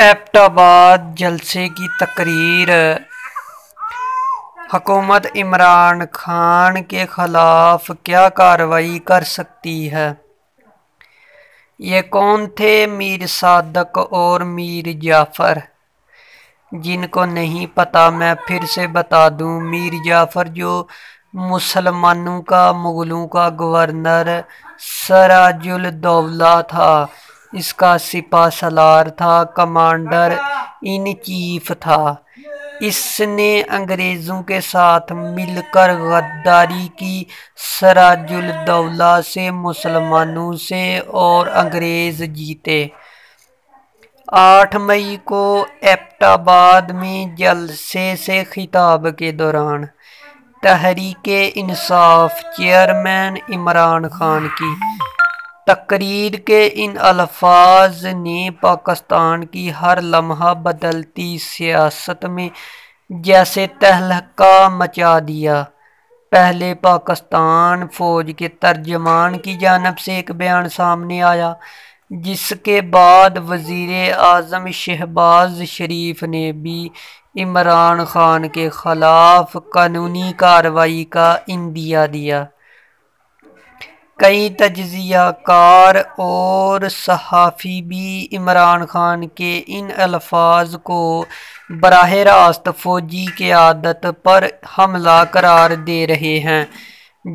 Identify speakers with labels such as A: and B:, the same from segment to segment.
A: एबटाबाद जलसे की तकरीर हकूमत इमरान खान के ख़िलाफ़ क्या कार्रवाई कर सकती है ये कौन थे मीर सादक और मीर जाफ़र जिनको नहीं पता मैं फिर से बता दूं मीर जाफ़र जो मुसलमानों का मुग़लों का गवर्नर सराजुल दौला था इसका सिपा सलार था कमांडर इन चीफ था इसने अंग्रेज़ों के साथ मिलकर गद्दारी की सराजुलदौला से मुसलमानों से और अंग्रेज़ जीते आठ मई को एप्टाबाद में जलसे से खिताब के दौरान तहरीक इंसाफ चेयरमैन इमरान खान की तकरीर के इन अल्फाज ने पाकिस्तान की हर लम्हा बदलती सियासत में जैसे तहलका मचा दिया पहले पाकिस्तान फ़ौज के तर्जमान की जानब से एक बयान सामने आया जिसके बाद वज़ी अजम शहबाज शरीफ ने भी इमरान खान के ख़िलाफ़ कानूनी कार्रवाई का इंदिया दिया कई तजियाकार और सहाफ़ी भी इमरान खान के इन अल्फाज को बरह रास्त फ़ौजी के आदत पर हमला करार दे रहे हैं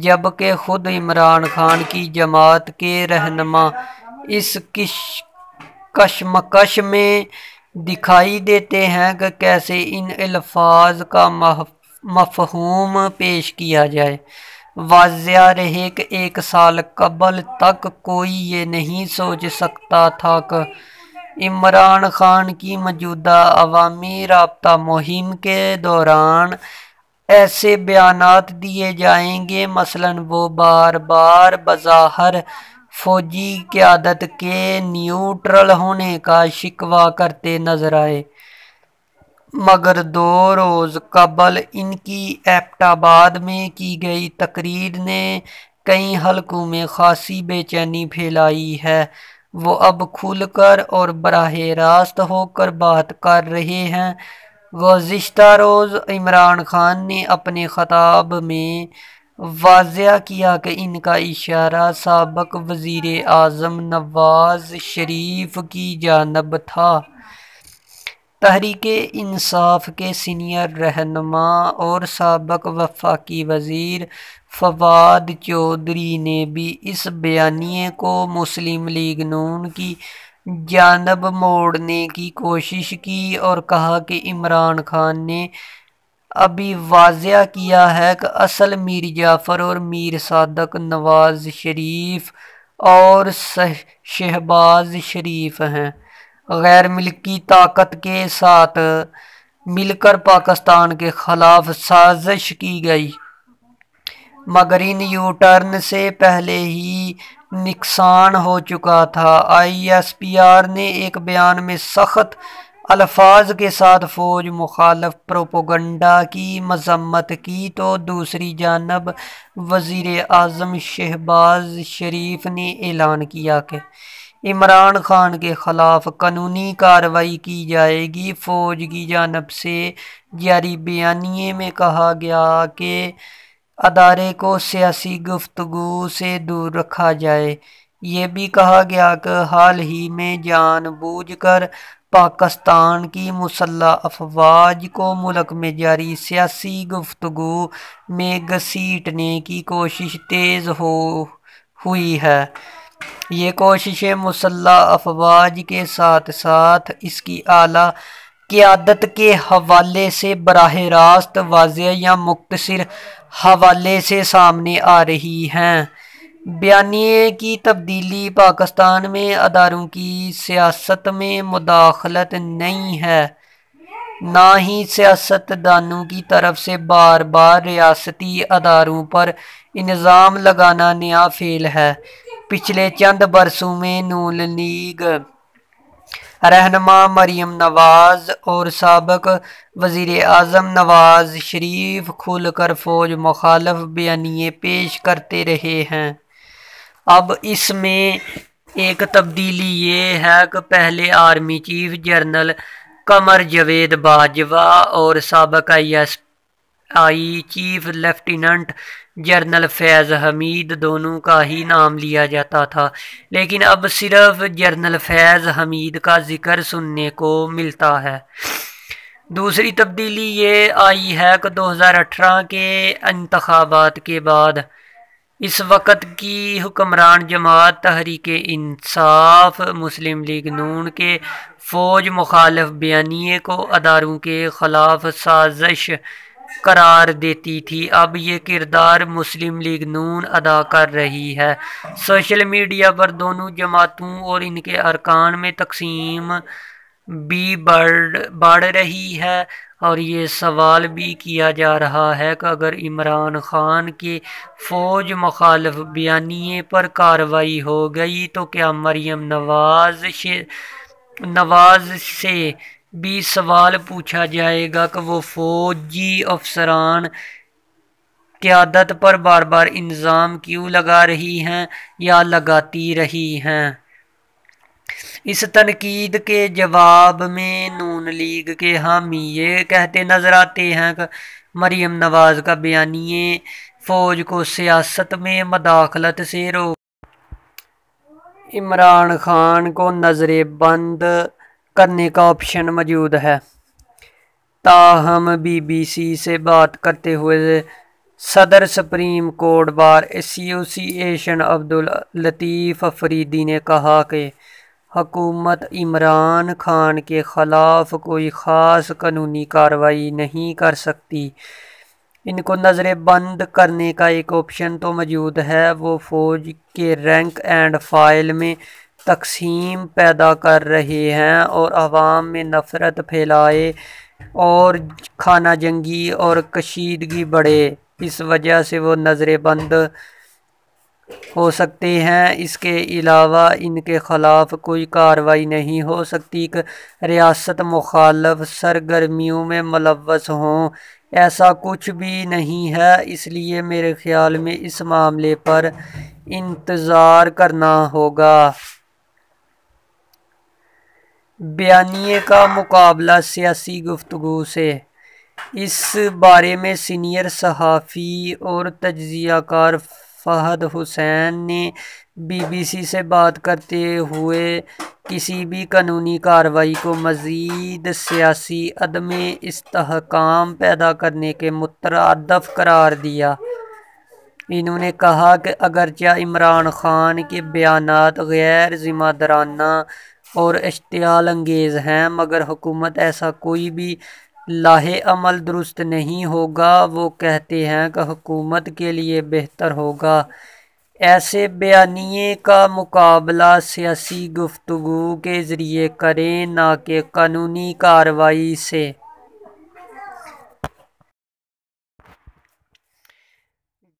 A: जबकि ख़ुद इमरान खान की जमात के रहनमा इस किश कशमकश में दिखाई देते हैं कि कैसे इन अल्फाज का मफहूम पेश किया जाए वाजिया रहे कि एक साल कबल तक कोई ये नहीं सोच सकता था कि इमरान खान की मौजूदा अवामी रबता मुहिम के दौरान ऐसे बयान दिए जाएंगे मसलन वो बार बार बज़ाहर फौजी क्यादत के न्यूट्रल होने का शिकवा करते नजर आए मगर दो रोज़ कबल इनकी एपटाबाद में की गई तकरीर ने कई हलकों में खासी बेचैनी फैलाई है वो अब खुल कर और बराह रास्त होकर बात कर रहे हैं गुज्त रोज़ इमरान खान ने अपने ख़ताब में वाजिया किया कि इनका इशारा सबक वज़ी अजम नवाज शरीफ की जानब था तहरीक इंसाफ के सीनियर रहनमा और सबक वफाकी वज़ीर फवाद चौधरी ने भी इस बयानी को मुस्लिम लीग नून की जानब मोड़ने की कोशिश की और कहा कि इमरान खान ने अभी वाजिया किया है कि असल मीर जाफ़र और मीर सादक नवाज शरीफ और शहबाज शरीफ हैं गैर मिल्की ताकत के साथ मिलकर पाकिस्तान के खिलाफ साजिश की गई इन यू टर्न से पहले ही नुकसान हो चुका था आईएसपीआर ने एक बयान में सख्त अल्फाज के साथ फौज मुखालफ प्रोपोगंडा की मजम्मत की तो दूसरी जानब वज़ी अजम शहबाज शरीफ ने ऐलान किया कि इमरान खान के खिलाफ कानूनी कार्रवाई की जाएगी फौज की जानब से जारी बयानी में कहा गया कि अदारे को सियासी गुफ्तगु से दूर रखा जाए ये भी कहा गया कि हाल ही में जानबूझकर पाकिस्तान की मुसल्ह अफवाज को मुल्क में जारी सियासी गुफ्तगु में घसीटने की कोशिश तेज़ हो हुई है ये कोशिशें मुसल्ला अफवाज के साथ साथ इसकी आला क़्यादत के हवाले से बरह रास्त वाज या मुख्तर हवाले से सामने आ रही हैं बयानी की तब्दीली पाकिस्तान में अदारों की सियासत में मुदाखलत नहीं है ना ही सियासतदानों की तरफ से बार बार रियासती अदारों पर इंजाम लगाना नया फेल है पिछले चंद बरसों में नून लीग रहनमा मरियम नवाज और सबक वजीर अजम नवाज शरीफ खुल कर फौज मुखालफ बयानिए पेश करते रहे हैं अब इसमें एक तब्दीली ये है कि पहले army chief general Qamar Javed Bajwa और सबक I S I chief lieutenant general Faiz Hamid दोनों का ही नाम लिया जाता था लेकिन अब सिर्फ जनरल फैज़ हमीद का जिक्र सुनने को मिलता है दूसरी तब्दीली ये आई है कि 2018 के इंतबात के बाद इस वक्त की हुक्मरान जमात तहरीक इंसाफ मुस्लिम लीग नून के फ़ौज मुखालफ बयानी को अदारों के ख़िलाफ़ साजिश करार देती थी अब ये किरदार मुस्लिम लीग नून अदा कर रही है सोशल मीडिया पर दोनों जमातों और इनके अरकान में तकसीम भी बढ़ बढ़ रही है और ये सवाल भी किया जा रहा है कि अगर इमरान खान के फौज मुखालफ बयानी पर कार्रवाई हो गई तो क्या मरियम नवाज से नवाज से भी सवाल पूछा जाएगा कि वो फौजी अफसरान क़्यादत पर बार बार इंज़ाम क्यों लगा रही हैं या लगाती रही हैं इस तनकीद के जवाब में नून लीग के हामी ये कहते नज़र आते हैं कि मरियम नवाज़ का बयानिए फ़ौज को सियासत में मदाखलत से रोक इमरान खान को नजरबंद करने का ऑप्शन मौजूद है ताहम बी बी सी से बात करते हुए सदर supreme court bar association Abdul Latif Afridi ने कहा कि हकूमत इमरान खान के ख़िलाफ़ कोई ख़ास कानूनी कार्रवाई नहीं कर सकती इनको नज़रें बंद करने का एक ऑप्शन तो मौजूद है वो फ़ौज के रैंक एंड फाइल में तकसीम पैदा कर रहे हैं और आवाम में नफ़रत फैलाए और खाना जंगी और कशीदगी बढ़े इस वजह से वो नज़रबंद हो सकते हैं इसके अलावा इनके ख़िलाफ़ कोई कार्रवाई नहीं हो सकती रियासत मुखालफ सरगर्मियों में मुलवस हों ऐसा कुछ भी नहीं है इसलिए मेरे ख्याल में इस मामले पर इंतज़ार करना होगा बयानी का मुकाबला सियासी गुफ्तु से इस बारे में सीनियर सहाफ़ी और तजियाकार फ़हद हुसैन ने बीबीसी से बात करते हुए किसी भी कानूनी कार्रवाई को मज़ीद सियासी अदम इसकाम पैदा करने के मुतरदफ करार दिया इन्होंने कहा कि अगरचा इमरान खान के बयान गैर ज़िम्मेदाराना और इश्तियाल अंगेज़ हैं मगर हुकूमत ऐसा कोई भी लाहे अमल दुरुस्त नहीं होगा वो कहते हैं कि हुकूमत के लिए बेहतर होगा ऐसे बयानिए का मुकाबला सियासी गुफ्तु के ज़रिए करें ना कि कानूनी कार्रवाई से